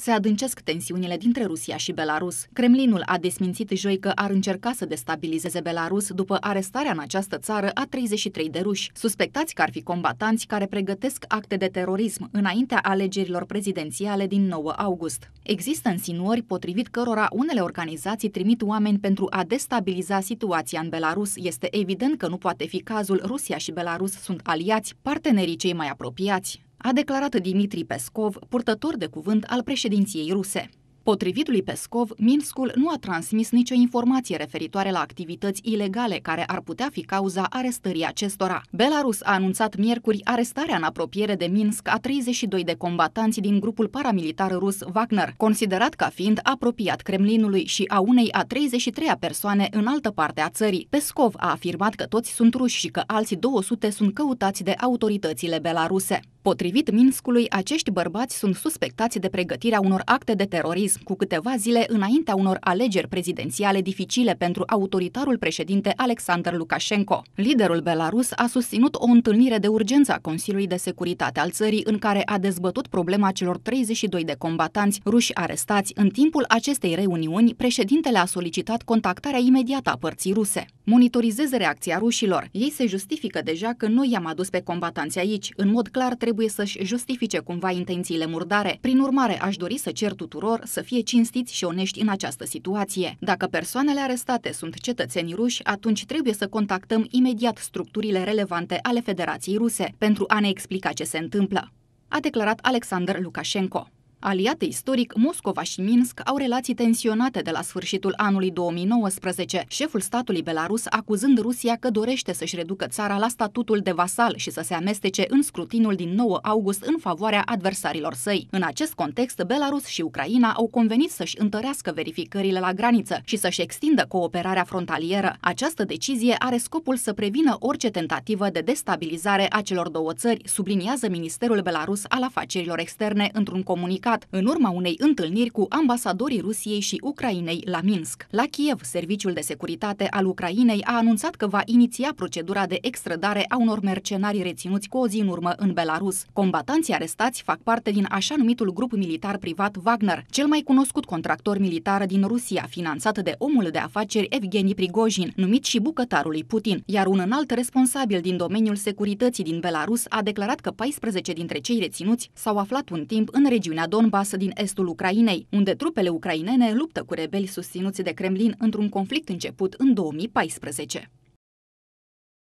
se adâncesc tensiunile dintre Rusia și Belarus. Kremlinul a desmințit joi că ar încerca să destabilizeze Belarus după arestarea în această țară a 33 de ruși, suspectați că ar fi combatanți care pregătesc acte de terorism înaintea alegerilor prezidențiale din 9 august. Există insinuări potrivit cărora unele organizații trimit oameni pentru a destabiliza situația în Belarus. Este evident că nu poate fi cazul, Rusia și Belarus sunt aliați, partenerii cei mai apropiați a declarat Dimitri Pescov, purtător de cuvânt al președinției ruse. Potrivit lui Pescov, Minscul nu a transmis nicio informație referitoare la activități ilegale care ar putea fi cauza arestării acestora. Belarus a anunțat miercuri arestarea în apropiere de Minsk a 32 de combatanți din grupul paramilitar rus Wagner, considerat ca fiind apropiat Kremlinului și a unei a 33-a persoane în altă parte a țării. Pescov a afirmat că toți sunt ruși și că alți 200 sunt căutați de autoritățile belaruse. Potrivit Minskului, acești bărbați sunt suspectați de pregătirea unor acte de terorism cu câteva zile înaintea unor alegeri prezidențiale dificile pentru autoritarul președinte Alexander Lukashenko. Liderul belarus a susținut o întâlnire de urgență a Consiliului de Securitate al țării în care a dezbătut problema celor 32 de combatanți ruși arestați. În timpul acestei reuniuni, președintele a solicitat contactarea imediată a părții ruse monitorizeze reacția rușilor. Ei se justifică deja că noi i-am adus pe combatanți aici. În mod clar, trebuie să-și justifice cumva intențiile murdare. Prin urmare, aș dori să cer tuturor să fie cinstiți și onești în această situație. Dacă persoanele arestate sunt cetățeni ruși, atunci trebuie să contactăm imediat structurile relevante ale Federației Ruse pentru a ne explica ce se întâmplă, a declarat Alexander Lukashenko. Aliate istoric, Moscova și Minsk au relații tensionate de la sfârșitul anului 2019, șeful statului Belarus acuzând Rusia că dorește să-și reducă țara la statutul de vasal și să se amestece în scrutinul din 9 august în favoarea adversarilor săi. În acest context, Belarus și Ucraina au convenit să-și întărească verificările la graniță și să-și extindă cooperarea frontalieră. Această decizie are scopul să prevină orice tentativă de destabilizare a celor două țări, subliniază Ministerul Belarus al Afacerilor Externe într-un comunicat implicat în urma unei întâlniri cu ambasadorii Rusiei și Ucrainei la Minsk. La Kiev, Serviciul de Securitate al Ucrainei a anunțat că va iniția procedura de extrădare a unor mercenari reținuți cu o zi în urmă în Belarus. Combatanții arestați fac parte din așa numitul grup militar privat Wagner, cel mai cunoscut contractor militar din Rusia, finanțat de omul de afaceri Evgeni Prigojin, numit și bucătarul lui Putin, iar un înalt responsabil din domeniul securității din Belarus a declarat că 14 dintre cei reținuți s-au aflat un timp în regiunea Donbass. Donbass din estul Ucrainei, unde trupele ucrainene luptă cu rebeli susținuți de Kremlin într-un conflict început în 2014.